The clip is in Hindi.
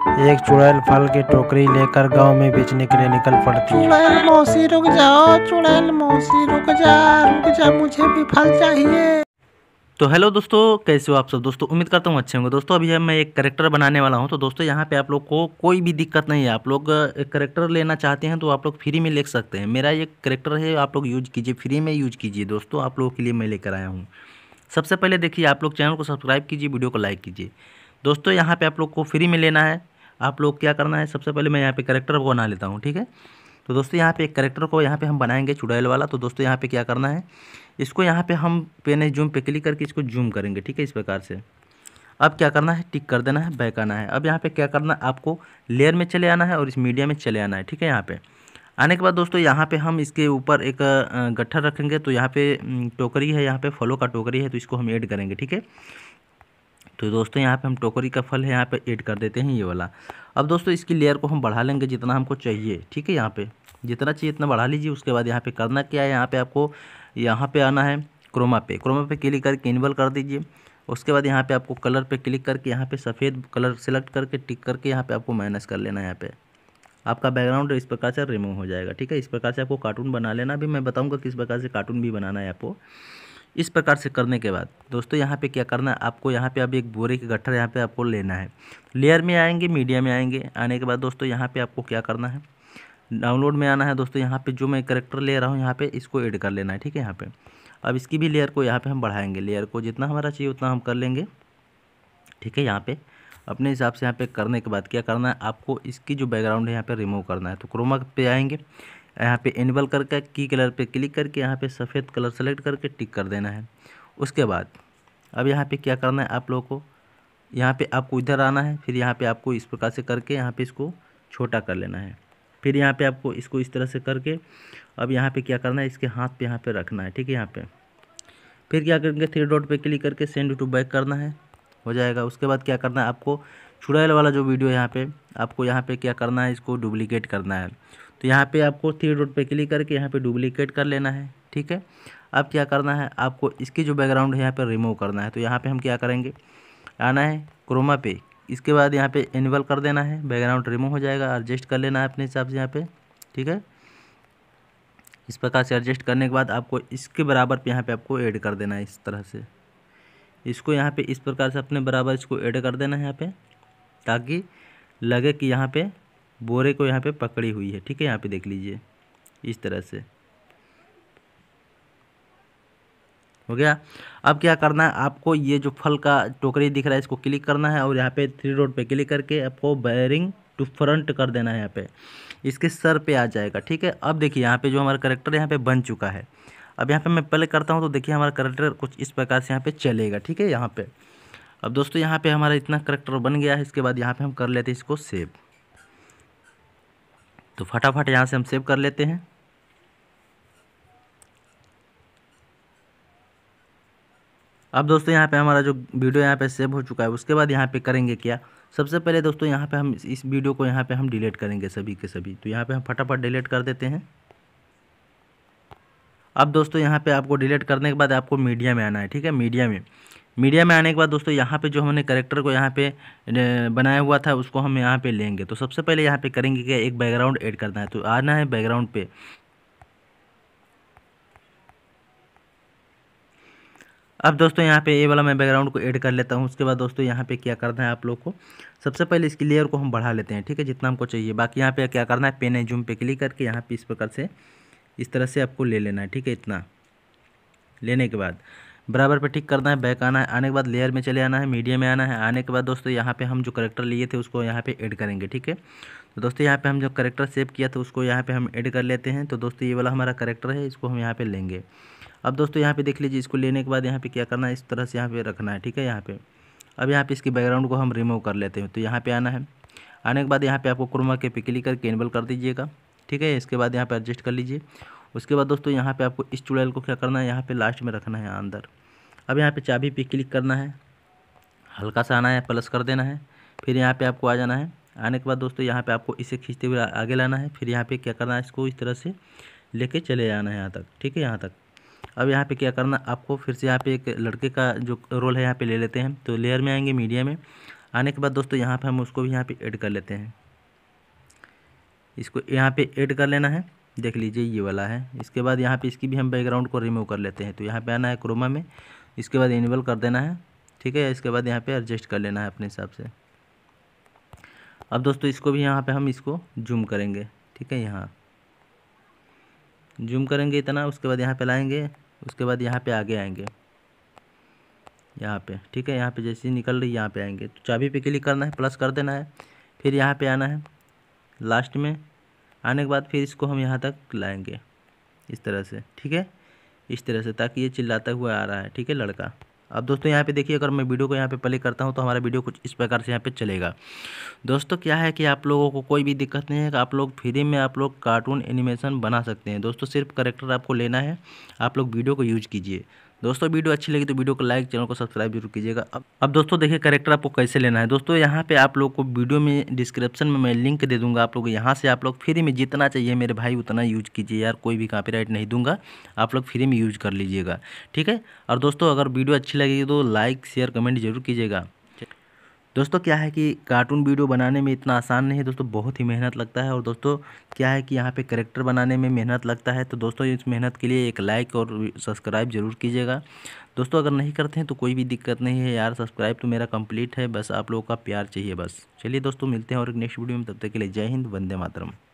एक चुड़ैल फल की टोकरी लेकर गांव में बेचने के लिए निकल पड़ती है चुड़ैल मौसी रुक जाओ चुड़ैल मौसी रुक जा रुक जा मुझे भी फल चाहिए तो हेलो दोस्तों कैसे हो आप सब दोस्तों उम्मीद करता हूँ अच्छे होंगे दोस्तों अभी मैं एक करेक्टर बनाने वाला हूँ तो दोस्तों यहाँ पे आप लोग को कोई भी दिक्कत नहीं है आप लोग एक करेक्टर लेना चाहते हैं तो आप लोग फ्री में ले सकते हैं मेरा ये करेक्टर है आप लोग यूज कीजिए फ्री में यूज कीजिए दोस्तों आप लोगों के लिए मैं लेकर आया हूँ सबसे पहले देखिए आप लोग चैनल को सब्सक्राइब कीजिए वीडियो को लाइक कीजिए दोस्तों यहाँ पर आप लोग को फ्री में लेना है आप लोग क्या करना है सबसे पहले मैं यहाँ पे करेक्टर को बना लेता हूँ ठीक है तो दोस्तों यहाँ पे एक करेक्टर को यहाँ पे हम बनाएंगे चुड़ैल वाला तो दोस्तों यहाँ पे क्या करना है इसको यहाँ पे हम पेन जूम पे क्लिक करके इसको जूम करेंगे ठीक है इस प्रकार से अब क्या करना है टिक कर देना है बैक आना है अब यहाँ पर क्या करना है आपको लेयर में चले आना है और इस मीडिया में चले आना है ठीक है यहाँ पर आने के बाद दोस्तों यहाँ पे हम इसके ऊपर एक गट्ठर रखेंगे तो यहाँ पे टोकरी है यहाँ पे फलों का टोकरी है तो इसको हम ऐड करेंगे ठीक है तो दोस्तों यहाँ पे हम टोकरी का फल है यहाँ पे ऐड कर देते हैं ये वाला अब दोस्तों इसकी लेयर को हम बढ़ा लेंगे जितना हमको चाहिए ठीक है यहाँ पे जितना चाहिए इतना बढ़ा लीजिए उसके बाद यहाँ पे करना क्या है यहाँ पे आपको यहाँ पे आना है क्रोमा पे क्रोमा पे क्लिक करके इनबल कर दीजिए उसके बाद यहाँ पर आपको कलर पर क्लिक करके यहाँ पर सफ़ेद कलर सेलेक्ट करके टिक करके यहाँ पर आपको माइनस कर लेना है यहाँ पर आपका बैकग्राउंड इस प्रकार से रिमूव हो जाएगा ठीक है इस प्रकार से आपको कार्टून बना लेना भी मैं बताऊँगा किस प्रकार से कार्टून भी बनाना है आपको इस प्रकार से करने के बाद दोस्तों यहाँ पे क्या करना है आपको यहाँ पे अभी एक बोरे के गट्ठर यहाँ पे आपको लेना है लेयर में आएंगे मीडिया में आएंगे आने के बाद दोस्तों यहाँ पे आपको क्या करना है डाउनलोड में आना है दोस्तों यहाँ पे जो मैं करेक्टर ले रहा हूँ यहाँ पे इसको एड कर लेना है ठीक है यहाँ पर अब इसकी भी लेयर को यहाँ पर हम बढ़ाएंगे लेयर को जितना हमारा चाहिए उतना हम कर लेंगे ठीक है यहाँ पर अपने हिसाब से यहाँ पे करने के बाद क्या करना है आपको इसकी जो बैकग्राउंड है यहाँ पे रिमूव करना है तो क्रोमा पे आएंगे यहाँ पे एनिबल करके की कलर पे क्लिक करके यहाँ पे सफ़ेद कलर सेलेक्ट करके टिक कर देना है उसके बाद अब यहाँ पे क्या करना है आप लोगों को यहाँ पे आपको इधर आना है फिर यहाँ पे आपको इस प्रकार से करके यहाँ पे इसको छोटा कर लेना है फिर यहाँ पे आपको इसको इस तरह से करके अब यहाँ पे क्या करना है इसके हाथ पे यहाँ पे रखना है ठीक है यहाँ पे फिर क्या करेंगे थ्री डॉट पर क्लिक करके सेंड टू बैक करना है हो जाएगा उसके बाद क्या करना है आपको चुड़ैल वाला जो वीडियो है यहाँ पे आपको यहाँ पे क्या करना है इसको डुप्लीकेट करना है तो यहाँ पे आपको थ्री डॉट पे क्लिक करके यहाँ पे डुप्लीकेट कर लेना है ठीक है अब क्या करना है आपको इसकी जो बैकग्राउंड है यहाँ पर रिमूव करना है तो यहाँ पर हम क्या करेंगे आना है क्रोमा पे इसके बाद यहाँ पे एनिवल कर देना है बैकग्राउंड रिमूव हो जाएगा एडजस्ट कर लेना है अपने हिसाब से यहाँ पर ठीक है इस प्रकार से एडजस्ट करने के बाद आपको इसके बराबर पे यहाँ पे आपको ऐड कर देना है इस तरह से इसको यहाँ पे इस प्रकार से अपने बराबर इसको ऐड कर देना है यहाँ पे ताकि लगे कि यहाँ पे बोरे को यहाँ पे पकड़ी हुई है ठीक है यहाँ पे देख लीजिए इस तरह से हो गया अब क्या करना है आपको ये जो फल का टोकरी दिख रहा है इसको क्लिक करना है और यहाँ पे थ्री रोड पे क्लिक करके आपको बैरिंग टू फ्रंट कर देना है यहाँ पे इसके सर पे आ जाएगा ठीक है अब देखिए यहाँ पे जो हमारा करेक्टर यहाँ पे बन चुका है अब यहाँ पे मैं प्ले करता हूँ तो देखिए हमारा करेक्टर कुछ इस प्रकार से यहाँ पे चलेगा ठीक है यहाँ पे अब दोस्तों यहाँ पे हमारा इतना करेक्टर बन गया है इसके बाद यहाँ पे हम कर लेते हैं इसको सेव तो फटाफट यहाँ से हम सेव कर लेते हैं अब दोस्तों यहाँ पे हमारा जो वीडियो यहाँ पे सेव हो चुका है उसके बाद यहाँ पे करेंगे क्या सबसे पहले दोस्तों यहाँ पे हम इस वीडियो को यहाँ पे हम डिलीट करेंगे सभी के सभी तो यहाँ पे हम फटाफट डिलीट कर देते हैं अब दोस्तों यहाँ पे आपको डिलीट करने के बाद आपको मीडिया में आना है ठीक है मीडिया में मीडिया में आने के बाद दोस्तों यहाँ पे जो हमने करेक्टर को यहाँ पे बनाया हुआ था उसको हम यहाँ पे लेंगे तो सबसे पहले यहाँ पे करेंगे क्या एक बैकग्राउंड ऐड करना है तो आना है बैकग्राउंड पे अब दोस्तों यहाँ पे ये वाला मैं बैकग्राउंड को ऐड कर लेता हूँ उसके बाद दोस्तों यहाँ पे क्या करना है आप लोग को सबसे पहले इसकी लेयर को हम बढ़ा लेते हैं ठीक है जितना हमको चाहिए बाकी यहाँ पे क्या करना है पेन है जूम पे क्लिक करके यहाँ पे इस प्रकार से इस तरह से आपको ले लेना है ठीक है इतना लेने के बाद बराबर पे टिक करना है बैक आना है आने के बाद लेयर में चले आना है मीडिया में आना है आने के बाद दोस्तों यहाँ पे हम जो करेक्टर लिए थे उसको यहाँ पे ऐड करेंगे ठीक है तो दोस्तों यहाँ पे हम जो करेक्टर सेव किया था उसको यहाँ पे हम ऐड कर लेते हैं तो दोस्तों ये वाला हमारा करेक्टर है इसको हम यहाँ पर लेंगे अब दोस्तों यहाँ पे देख लीजिए इसको लेने के बाद यहाँ पे क्या करना है इस तरह से यहाँ पे रखना है ठीक है यहाँ पे अब यहाँ पे इसकी बैकग्राउंड को हम रिमूव कर लेते हैं तो यहाँ पे आना है आने के बाद यहाँ पे आपको क्रोमा के पे क्लिक करके इनेबल कर दीजिएगा ठीक है इसके बाद यहाँ पे एडजस्ट कर लीजिए उसके बाद दोस्तों यहाँ पे आपको इस चुड़ैल को क्या करना है यहाँ पे लास्ट में रखना है अंदर अब यहाँ पे चाबी पे क्लिक करना है हल्का सा आना है प्लस कर देना है फिर यहाँ पे आपको आ जाना है आने के बाद दोस्तों यहाँ पे आपको इसे खींचते हुए आगे लाना है फिर यहाँ पे क्या करना है इसको इस तरह से लेके चले जाना है यहाँ तक ठीक है यहाँ तक अब यहाँ पे क्या करना आपको फिर से यहाँ पे एक लड़के का जो रोल है यहाँ पे ले लेते हैं तो लेयर में आएंगे मीडिया में आने के बाद दोस्तों यहाँ पे हम उसको भी यहाँ पे ऐड कर लेते हैं इसको यहाँ पे ऐड कर लेना है देख लीजिए ये वाला है इसके बाद यहाँ पे इसकी भी हम बैकग्राउंड को रिमूव कर लेते हैं तो यहाँ पे आना है क्रोमा में इसके बाद इनेबल कर देना है ठीक है इसके बाद यहाँ पे एडजस्ट कर लेना है अपने हिसाब से अब दोस्तों इसको भी यहाँ पे हम इसको जूम करेंगे ठीक है यहाँ जूम करेंगे इतना उसके बाद यहाँ पर लाएँगे उसके बाद यहाँ पर आगे आएँगे यहाँ पर ठीक है यहाँ पर जैसे निकल रही यहाँ पर आएँगे तो चाबी पे क्लिक करना है प्लस कर देना है फिर यहाँ पर आना है लास्ट में आने के बाद फिर इसको हम यहाँ तक लाएंगे इस तरह से ठीक है इस तरह से ताकि ये चिल्लाता हुआ आ रहा है ठीक है लड़का अब दोस्तों यहाँ पे देखिए अगर मैं वीडियो को यहाँ पे प्ले करता हूँ तो हमारा वीडियो कुछ इस प्रकार से यहाँ पे चलेगा दोस्तों क्या है कि आप लोगों को कोई भी दिक्कत नहीं है कि आप लोग फ्री में आप लोग कार्टून एनिमेशन बना सकते हैं दोस्तों सिर्फ करेक्टर आपको लेना है आप लोग वीडियो को यूज कीजिए दोस्तों वीडियो अच्छी लगी तो वीडियो को लाइक चैनल को सब्सक्राइब जरूर कीजिएगा अब अब दोस्तों देखिए करेक्टर आपको कैसे लेना है दोस्तों यहाँ पे आप लोग को वीडियो में डिस्क्रिप्शन में मैं लिंक दे दूंगा आप लोग यहाँ से आप लोग फ्री में जितना चाहिए मेरे भाई उतना यूज कीजिए यार कोई भी कापी नहीं दूंगा आप लोग फ्री में यूज कर लीजिएगा ठीक है और दोस्तों अगर वीडियो अच्छी लगेगी तो लाइक शेयर कमेंट जरूर कीजिएगा दोस्तों क्या है कि कार्टून वीडियो बनाने में इतना आसान नहीं है दोस्तों बहुत ही मेहनत लगता है और दोस्तों क्या है कि यहाँ पे करेक्टर बनाने में मेहनत लगता है तो दोस्तों इस मेहनत के लिए एक लाइक और सब्सक्राइब ज़रूर कीजिएगा दोस्तों अगर नहीं करते हैं तो कोई भी दिक्कत नहीं है यार सब्सक्राइब तो मेरा कंप्लीट है बस आप लोगों का प्यार चाहिए बस चलिए दोस्तों मिलते हैं और नेक्स्ट वीडियो में तब तक के लिए जय हिंद वंदे मातरम